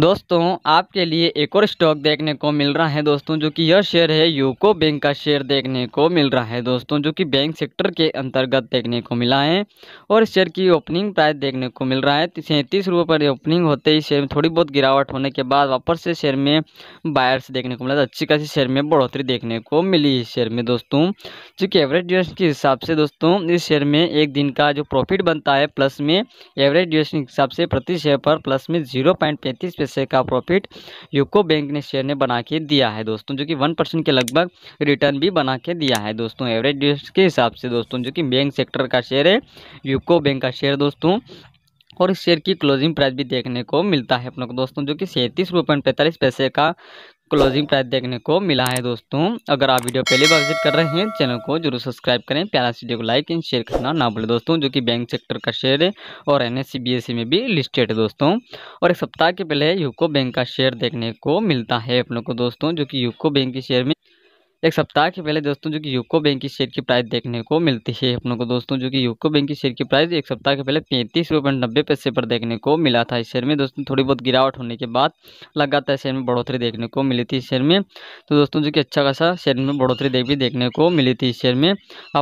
दोस्तों आपके लिए एक और स्टॉक देखने को मिल रहा है दोस्तों जो कि यह शेयर है यूको बैंक का शेयर देखने को मिल रहा है दोस्तों जो कि बैंक सेक्टर के अंतर्गत देखने को मिला है और इस शेयर की ओपनिंग प्राइस देखने को मिल रहा है सैंतीस रुपये पर ओपनिंग होते ही शेयर में थोड़ी बहुत गिरावट होने के बाद वापस से शेयर में बायर्स देखने को मिला अच्छी खासी शेयर में बढ़ोतरी देखने को मिली इस शेयर में दोस्तों जो कि एवरेज ड्यूरेशन के हिसाब से दोस्तों इस शेयर में एक दिन का जो प्रॉफिट बनता है प्लस में एवरेज ड्यूरेशन के हिसाब से प्रति शेयर पर प्लस में जीरो पॉइंट पैंतीस पैसे का प्रॉफिट यूको बैंक ने शेयर ने बना के दिया है दोस्तों जो कि वन परसेंट के लगभग रिटर्न भी बना के दिया है दोस्तों एवरेज के हिसाब से दोस्तों जो कि बैंक सेक्टर का शेयर है यूको बैंक का शेयर दोस्तों और इस शेयर की क्लोजिंग प्राइस भी देखने को मिलता है अपनों को दोस्तों जो कि सैंतीस रुपये पैंतालीस पैसे का क्लोजिंग प्राइस देखने को मिला है दोस्तों अगर आप वीडियो पहली बार विजिट कर रहे हैं चैनल को जरूर सब्सक्राइब करें प्यारा वीडियो को लाइक एंड शेयर करना ना भूलें दोस्तों जो कि बैंक सेक्टर का शेयर है और एन एस में भी लिस्टेड है दोस्तों और एक सप्ताह के पहले यूको बैंक का शेयर देखने को मिलता है अपनों को दोस्तों जो कि यूको बैंक के शेयर में एक सप्ताह के पहले दोस्तों जो कि यूको बैंक की शेयर की प्राइस देखने को मिलती है अपनों को दोस्तों जो कि यूको बैंक की शेयर की प्राइस एक सप्ताह के पहले पैंतीस रुपये नब्बे पैसे पर देखने को मिला था इस शेयर में दोस्तों थोड़ी बहुत गिरावट होने के बाद लगातार शेयर में बढ़ोतरी देखने को मिली थी इस शेयर में तो दोस्तों जो कि अच्छा खासा शेयर में बढ़ोतरी देख भी देखने को मिली थी इस शेयर में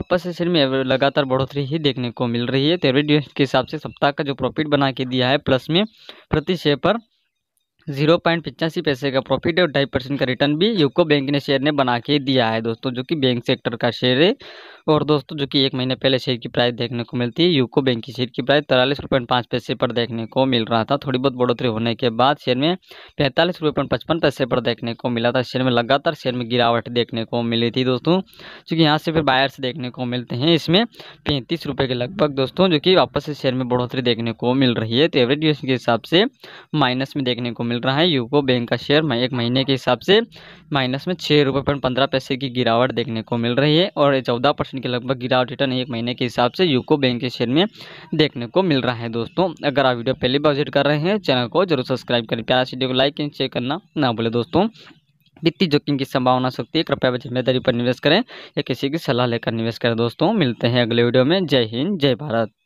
आपस इस शेयर में लगातार बढ़ोतरी ही देखने को मिल रही है तेरह तो के हिसाब से सप्ताह का जो प्रॉफिट बना के दिया है प्लस में प्रति शेयर पर जीरो पॉइंट पिचासी पैसे का प्रॉफिट और ढाई परसेंट का रिटर्न भी यूको बैंक ने शेयर ने बना के दिया है दोस्तों जो कि बैंक सेक्टर का शेयर है और दोस्तों जो कि एक महीने पहले शेयर की प्राइस देखने को मिलती है यूको बैंक की शेयर की प्राइस तिरालीस रुपये पाँच पैसे पर देखने को मिल रहा था थोड़ी बहुत बढ़ोतरी होने के बाद शेयर में पैंतालीस रुपये पॉइंट पचपन पैसे पर देखने को मिला था शेयर में लगातार शेयर में गिरावट देखने को मिली थी दोस्तों चूँकि यहाँ से फिर बायर्स देखने को मिलते हैं इसमें पैंतीस के लगभग दोस्तों जो कि वापस से शेयर में बढ़ोतरी देखने को मिल रही है तो एवरेज यूज के हिसाब से माइनस में देखने को मिल रहा है यूको बैंक का शेयर एक महीने के हिसाब से माइनस में छः रुपये पॉइंट पंद्रह पैसे की गिरावट देखने को मिल रही है और चौदह परसेंट परसेंट के लगभग गिरावट रिटर्न एक महीने के हिसाब से यूको बैंक के शेयर में देखने को मिल रहा है दोस्तों अगर आप वीडियो पहले बार विजिट कर रहे हैं चैनल को जरूर सब्सक्राइब करें प्यारा वीडियो को लाइक एंड शेयर करना ना बोले दोस्तों वित्तीय जोखिम की संभावना सकती है कृपया जिम्मेदारी पर निवेश करें या किसी की सलाह लेकर निवेश करें दोस्तों मिलते हैं अगले वीडियो में जय हिंद जय भारत